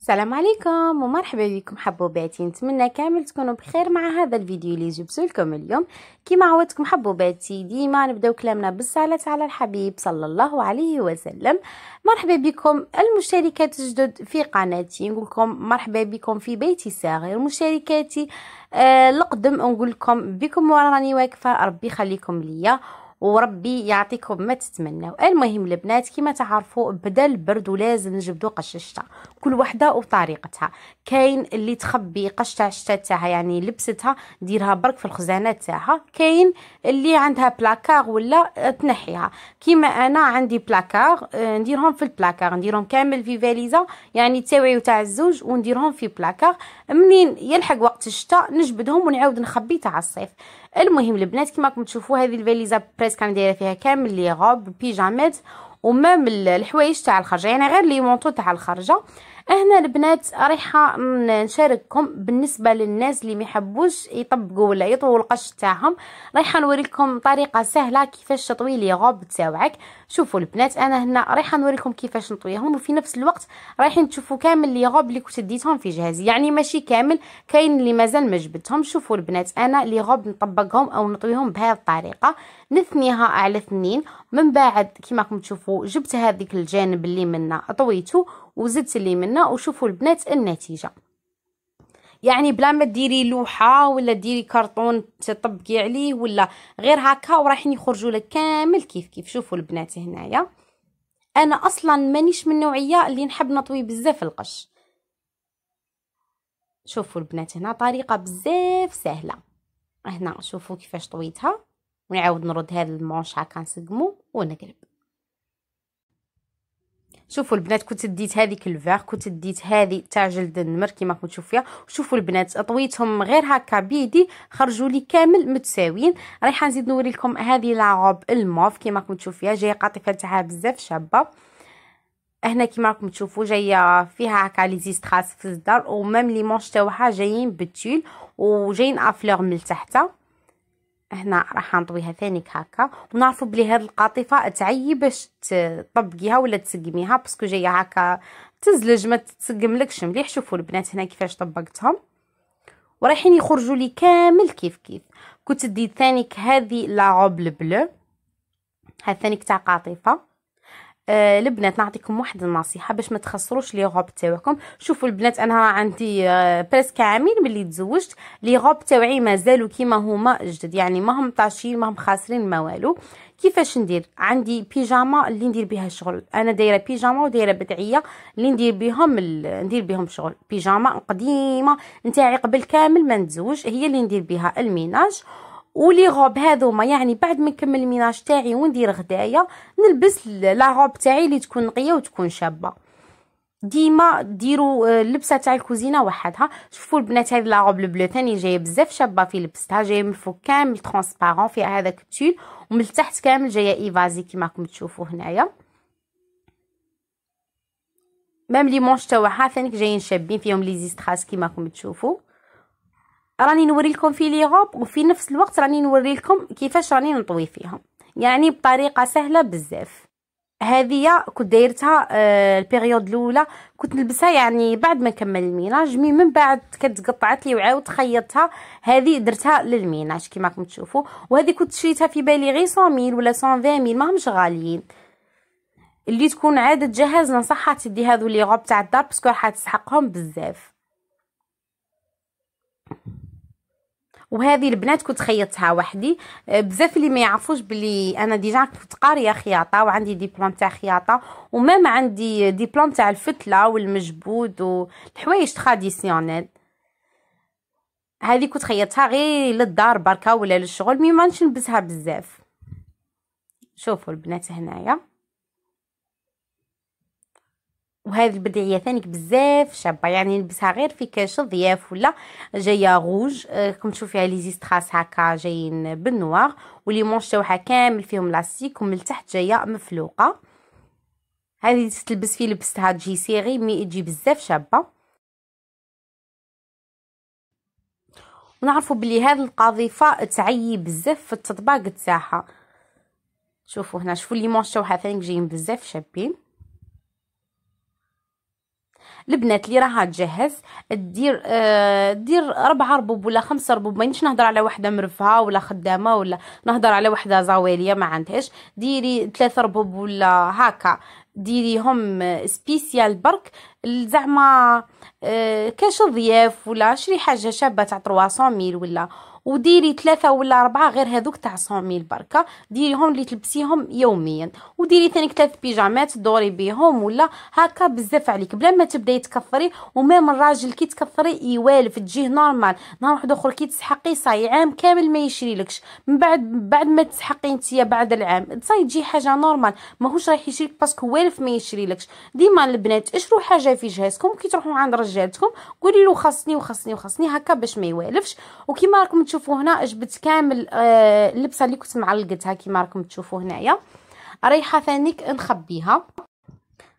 السلام عليكم ومرحبا بكم حبوباتي نتمنى كامل تكونوا بخير مع هذا الفيديو اللي جبته لكم اليوم كما عودتكم حبوباتي ديما نبداو كلامنا بالصلاة على الحبيب صلى الله عليه وسلم مرحبا بكم المشاركات الجدد في قناتي نقول لكم مرحبا بكم في بيتي الصغير مشاركاتي آه القدم نقول لكم بكم وراني واقفه ربي يخليكم ليا وربي يعطيكم ما تتمناو المهم البنات كما تعرفوا بدا البرد ولازم نجبدو قش الشتاء كل وحده وطريقتها كاين اللي تخبي قش تاع الشتاء تاعها يعني لبستها ديرها برك في الخزانه تاعها كاين اللي عندها بلاكار ولا تنحيها كيما انا عندي بلاكار آه، نديرهم في البلاكار نديرهم كامل في فاليزا يعني تاوعي تاع الزوج ونديرهم في بلاكار منين يلحق وقت الشتاء نجبدهم ونعاود نخبي تاع الصيف المهم البنات كيما راكم تشوفوا هذه الفاليزا لاباس كان دايره فيها كامل لي غوب بيجامات ومام الحوايج تاع الخرجه يعني غير لي مونطو تاع الخرجه هنا البنات رايحه نشارككم بالنسبه للناس اللي ميحبوش يطبقوا ولا يطووا القش تاعهم رايحه نوريكم طريقه سهله كيفاش تطوي لي غوب تاعك شوفوا البنات انا هنا رايحه نوريكم كيفاش نطويهم وفي نفس الوقت رايحين تشوفوا كامل لي غوب اللي كنت ديتهم في جهازي يعني ماشي كامل كاين اللي مازال ما جبتهم شوفوا البنات انا لي غوب نطبقهم او نطويهم بهذه الطريقه نثنيها على اثنين من بعد كيما راكم تشوفوا جبت هذيك الجانب اللي منا طويته وزدت اللي منا وشوفوا البنات النتيجه يعني بلا ما ديري لوحه ولا ديري كرتون تطبقي عليه ولا غير هكا ورايحين يخرجوا لك كامل كيف كيف شوفوا البنات هنايا انا اصلا مانيش من النوعيه اللي نحب نطوي بزاف القش شوفوا البنات هنا طريقه بزاف سهله هنا شوفوا كيفاش طويتها ونعاود نرد هذا المونش هكا نسقمو ونقلب شوفوا البنات كنت ديت هذيك الفيغ كنت ديت هذه تاع جلد النمر كيما راكم تشوفوا فيها شوفوا البنات طويتهم غير هكا بيدي خرجوا لي كامل متساويين رايحه نزيد نوري لكم هذه لاغوب الموف كيما راكم تشوفوا فيها جايه قاطفه تاعها بزاف شابه هنا كيما راكم تشوفوا جايه فيها هكا لي زيستراس في الدار ومام لي مونش تاعها جايين بالتيل وجايين افلور من تحتها هنا راح نطويها ثاني هكا ونعرفوا بلي هاد القاطفه تعي باش تطبقيها ولا تسقميها باسكو جايه هكا تزلج ما تسقملكش مليح شوفوا البنات هنا كيفاش طبقتهم ورايحين يخرجوا لي كامل كيف كيف كنت ديت ثانيك هذه لا روب بلو هاد ثانيك تاع قاطفه البنات آه، نعطيكم واحد النصيحه باش ما تخسروش لي غوب تاعكم شوفوا البنات انا عندي آه برسك عامين ملي تزوجت لي غوب تاعي مازالوا كيما هما جدد يعني ماهم طاشين ماهم خاسرين ما والو كيفاش ندير عندي بيجاما اللي ندير بها الشغل انا دايره بيجاما ودايره بدعيه اللي ندير بهم ال... ندير بهم شغل بيجاما قديمه نتاعي قبل كامل ما نتزوج هي اللي ندير بها الميناج ولي غوب هذوما يعني بعد ما نكمل الميناج تاعي وندير غدايا نلبس لا غوب تاعي اللي تكون نقيه وتكون شابه ديما ديروا آه، اللبسه تاع الكوزينه وحدها شوفوا البنات هذه لا غوب البلو ثاني جايه بزاف شابه في لبستها جايه من الفوق كامل ترونسبارون فيها هذاك التول ومن التحت كامل جايه ايفازي كيما راكم تشوفوا هنايا مام لي مونش تاعها ثاني جايين شابين فيهم لي زيستراس كيما راكم تشوفوا راني لكم في لي غوب وفي نفس الوقت راني لكم كيفاش راني نطوي فيهم يعني بطريقه سهله بزاف هذه كنت دايرتها آه، البيريود الاولى كنت نلبسها يعني بعد ما كمل الميناج مي من بعد كتقطعت لي وعاود خيطتها هذه درتها للميناج كما راكم تشوفوا وهذه كنت شريتها في بالي غير 100 ميل ولا 120 ميل ماهمش غاليين اللي تكون عاده تجهز ننصحها تدي هذو لي غوب تاع الدار باسكو تسحقهم بزاف وهذه البنات كنت خيطتها وحدي أه، بزاف اللي ما يعرفوش بلي انا ديجا كنت قاريه خياطه وعندي ديبلوم تاع خياطه ومام عندي ديبلوم تاع الفتله والمجبود والحوايج تراديسيونيل هذه كنت خيطتها غير للدار بركه ولا للشغل مي ما نلبسها بزاف شوفوا البنات هنايا وهذه البدعيه ثانيك بزاف شابه يعني نلبسها غير في كاش ضياف ولا جايه غوج راكم آه، تشوفي على لي زيستراس هكا جايين بالنوار ولي مونش تاعها كامل فيهم لاستيك ومن التحت جايه مفلوقه هذه تلبس في لبستها تجي سيغي مي تجي بزاف شابه ونعرفوا بلي هذه القذيفه تعيي بزاف في التطباق تاعها شوفوا هنا شوفوا لي مونش تاعها ثاني جايين بزاف شابين البنات اللي راها تجهز دير آه دير ربعه ربوب ولا خمسه ربوب ما نيش نهضر على وحده مرفهه ولا خدامه ولا نهضر على وحده زواليه ما عندهاش ديري ثلاثه ربوب ولا هكا ديريهم سبيسيال برك زعما آه كاش ضياف ولا شري حاجه شابه تاع 300 ميل ولا وديري ثلاثة ولا أربعة غير هذوك تاع صوميل بركة ديريهم اللي تلبسيهم يوميا وديري ثاني ثلاث بيجامات دوري بيهم ولا هكا بزاف عليك بلا ما تبداي تكثري ومام الراجل كي تكثري يوالف تجيه نورمال نهار واحد اخر كي تسحقي صاي عام كامل ما يشريلكش من بعد بعد ما تسحقي انتيا بعد العام صاي تجي حاجه نورمال ماهوش رايح يشريك باسكو والف ما يشريلكش ديما البنات اشرو حاجه في جهازكم كي تروحوا عند رجالتكم قولي له خاصني وخاصني وخاصني هكا باش ما يوالفش وكيما راكم تشوفوا تشوفوا هنا جبت كامل آه، اللبسه اللي كنت معلقتها كيما راكم تشوفوا هنايا ريحه ثانيك نخبيها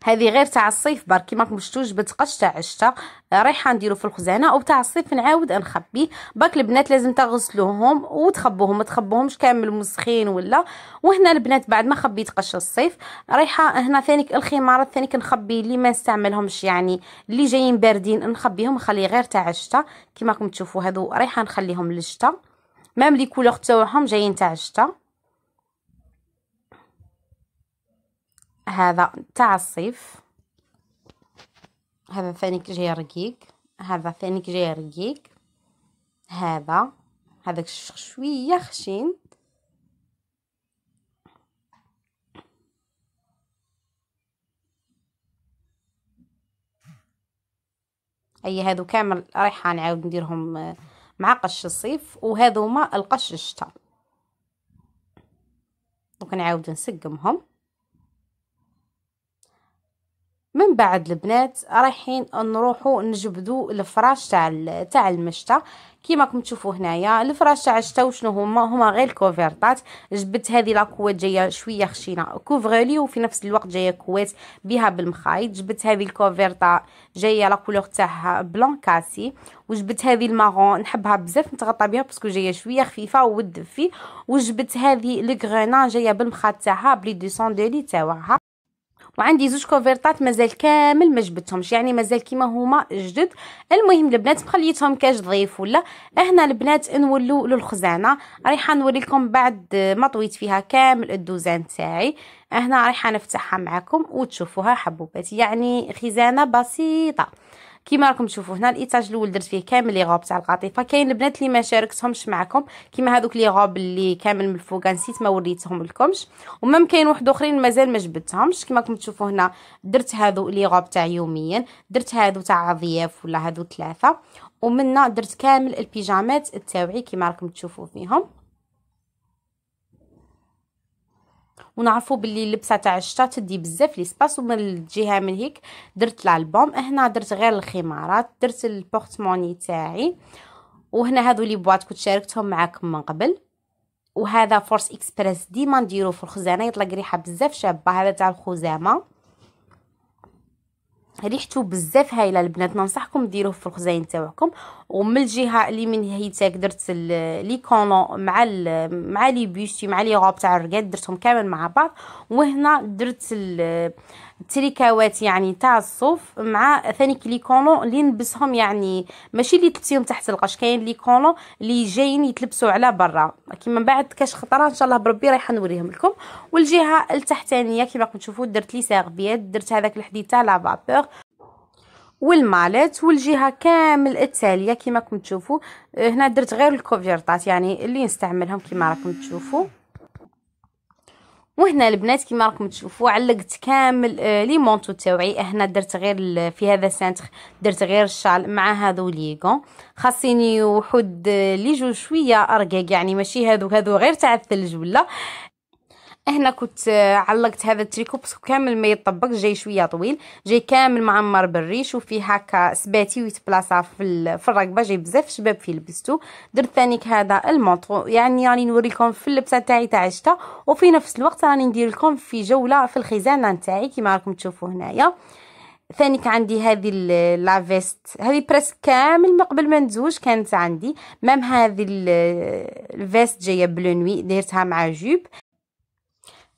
هذه غير تاع الصيف برك كيما راكم شفتوا جبت قش تاع الشتا آه، رايحه نديرو في الخزانه او تاع الصيف نعاود نخبيه باك البنات لازم تغسلوهم وتخبوهم ما تخبوهمش كامل مسخين ولا وهنا البنات بعد ما خبيت قش الصيف رايحه هنا ثانيك الخمارات ثانيك نخبي اللي ما نستعملهمش يعني اللي جايين باردين نخبيهم نخلي غير تاع الشتا كيما راكم تشوفوا هذو رايحه نخليهم للشتا مام لي كولور تاعهم جايين تاع الشتا هذا تاع الصيف هذا ثانيك جاي رقيق هذا ثانيك جاي رقيق هذا هذاك شويه خشين اي هادو كامل رايحه نعاود نديرهم آه، مع قش الصيف وهذوما القش الشتاء دونك نعاود نسقمهم من بعد البنات رايحين نروحو نجبدو الفراش تاع تاع المشتى كيما راكم تشوفوا هنايا الفراش تاع الشتا وشنو هما هما غير الكوفيرطات جبت هذه لاكوات جايه شويه خشينه كوفغولي وفي نفس الوقت جايه كوات بها بالمخايط جبت هذه الكوفيرطا جايه لاكولور تاعها بلون كاسي وجبت هذه المارون نحبها بزاف نتغطى بها باسكو جايه شويه خفيفه ودفي وجبت هذه الكغرنا جايه بالمخاط تاعها بلي دو سون دو لي تاعها وعندي زوج كوفيرطات مازال كامل ما جبدتهمش يعني مازال كيما هما جدد المهم البنات مخليتهم كاش ضيف ولا هنا البنات نولوا للخزانه رايحه نوريكم بعد ما طويت فيها كامل الدوزان تاعي هنا رايحه نفتحها معكم وتشوفوها حبوباتي يعني خزانه بسيطه كيما راكم تشوفوا هنا الايتاج الاول درت فيه كامل لي غوب تاع القطيفه كاين البنات اللي ما شاركتهمش معكم كيما هذوك لي غوب اللي كامل من الفوق نسيت ما وريتهم لكمش ومام كاين واحد اخرين مازال ما جبدتهمش كيما راكم تشوفوا هنا درت هذو لي غوب تاع يوميا درت هذو تاع ضياف ولا هذو ثلاثه ومنا درت كامل البيجامات التاوعي كيما راكم تشوفوا فيهم ونعرفوا باللي اللبسه تاع الشتا تدي بزاف لي سباس ومن الجهه من هيك درت الالبوم هنا درت غير الخمارات درت البورتموني تاعي وهنا هذو لي بواط كنت شاركتهم معاكم من قبل وهذا فورس اكسبريس ديما نديرو في الخزانه يطلق ريحه بزاف شابه هذا تاع الخزامه ريحته بزاف هايله البنات ننصحكم ديروه في الخزاين تاعكم ومن الجهه اللي من هي تاك درت لي كونو مع ال مع لي بيوتي مع لي غوب تاع الرقاد درتهم كامل مع بعض وهنا درت التريكاوات يعني تاع الصوف مع ثاني لي كونو اللي نلبسهم يعني ماشي اللي تلبسيهم تحت القش كاين لي كونو اللي جايين يتلبسوا على برا كيما من بعد كاش خطره ان شاء الله بربي رايحه نوريهم لكم والجهه التحتانيه كيما راكم تشوفوا درت لي سيربيات درت هذاك الحديد تاع لافابور والمالت والجهه كامل التاليه كيما راكم تشوفوا آه، هنا درت غير الكوفيرطات يعني اللي نستعملهم كيما راكم تشوفوا وهنا البنات كما راكم تشوفوا علقت كامل آه لي مونطو تاوعي هنا درت غير في هذا سانتر درت غير الشال مع هذو غون خاصني وحد آه، لي جو شويه ارقاق يعني ماشي هذو هذو غير تاع الثلج ولا هنا كنت آه، علقت هذا التريكو باسكو كامل ما يطبق جاي شويه طويل جاي كامل معمر بالريش وفيه هكا سباتي ويتبلاصا في الرقبه جاي بزاف شباب في لبستو درت ثانيك هذا المونطو يعني راني نوريكم في اللبسه تاعي تاع الشتا وفي نفس الوقت راني ندير لكم في جوله في الخزانه تاعي كيما راكم تشوفوا هنايا ثانيك عندي هذه لافيست هذه برس كامل من قبل ما نتزوج كانت عندي مام هذه آه، الفيست جايه بلونوي دايرتها ديرتها مع جوب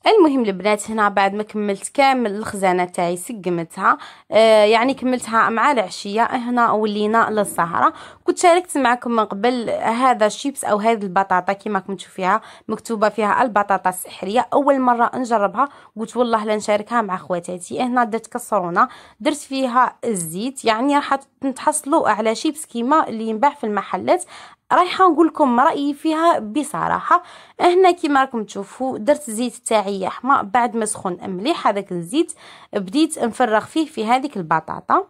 المهم البنات هنا بعد ما كملت كامل الخزانه تاعي سقمتها آه يعني كملتها مع العشيه هنا ولينا للسهره كنت شاركت معكم من قبل هذا الشيبس او هذه البطاطا كما راكم تشوفوها مكتوبه فيها البطاطا السحريه اول مره نجربها قلت والله لا نشاركها مع خواتاتي إيه، هنا درت كسرونه درت فيها الزيت يعني راح تحصلوا على شيبس كيما اللي ينباع في المحلات رايحه نقول لكم رايي فيها بصراحه هنا كيما راكم تشوفوا درت الزيت تاعي حما بعد ما سخن مليح هذاك الزيت بديت نفرغ فيه في هذيك البطاطا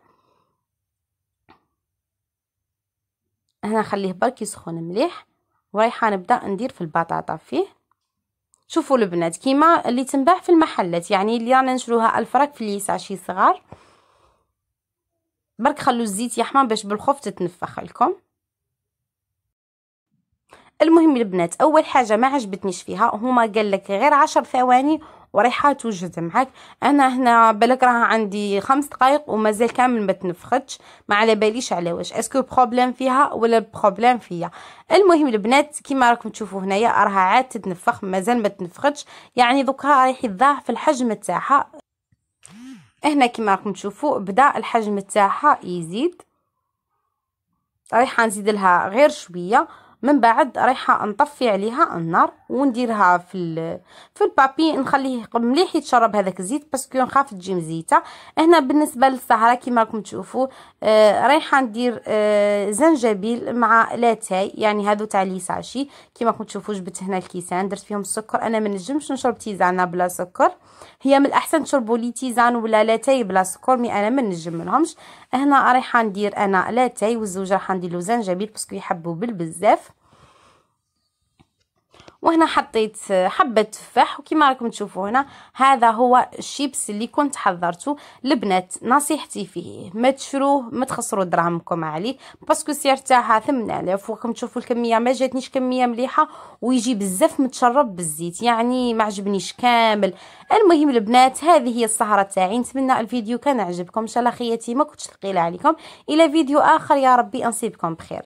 هنا نخليه برك يسخن مليح ورايحه نبدا ندير في البطاطا فيه شوفوا البنات كيما اللي تنباع في المحلات يعني اللي رانا نشروها الفراك في اليسع شي صغار برك خلو الزيت يحمى باش بالخوف تتنفخ لكم المهم البنات اول حاجه ما عجبتنيش فيها هما قال لك غير عشر ثواني وريحه توجد معاك انا هنا بالك راه عندي خمس دقائق ومازال كامل ما تنفختش ما على باليش على واش اسكو بروبليم فيها ولا بروبليم فيا المهم البنات كيما راكم تشوفوا هنايا راها عاد تتنفخ مازال ما تنفختش يعني دوكا ريحه ضعف الحجم تاعها هنا كيما راكم تشوفوا بدا الحجم تاعها يزيد رايحه نزيد لها غير شويه من بعد رايحه نطفي عليها النار ونديرها في في البابي نخليه مليح يتشرب هذاك الزيت باسكو نخاف تجي مزيته هنا بالنسبه للسهره كما راكم تشوفوا آه رايحه ندير آه زنجبيل مع لاتاي يعني هادو تاع ليساشي كما راكم تشوفوا جبت هنا الكيسان درت فيهم السكر انا ما نجمش نشرب تيزانه بلا سكر هي من الاحسن تشربوا لي تيزان ولا لاتاي بلا سكر مي انا ما نجم منهمش هنا رايحه ندير انا لاتاي والزوج راح ندير له زنجبيل باسكو يحبوا بالبزاف وهنا حطيت آه، حبه تفاح وكما راكم تشوفوا هنا هذا هو الشيبس اللي كنت حضرته البنات نصيحتي فيه ما تشروه ما تخسروا دراهمكم عليه باسكو سير تاعها 8000 وراكم تشوفوا الكميه ما جاتنيش كميه مليحه ويجي بزاف متشرب بالزيت يعني ما عجبنيش كامل المهم البنات هذه هي السهره تاعي نتمنى الفيديو كان عجبكم ان شاء الله خياتي ما كنتش ثقيله عليكم الى فيديو اخر يا ربي انصيبكم بخير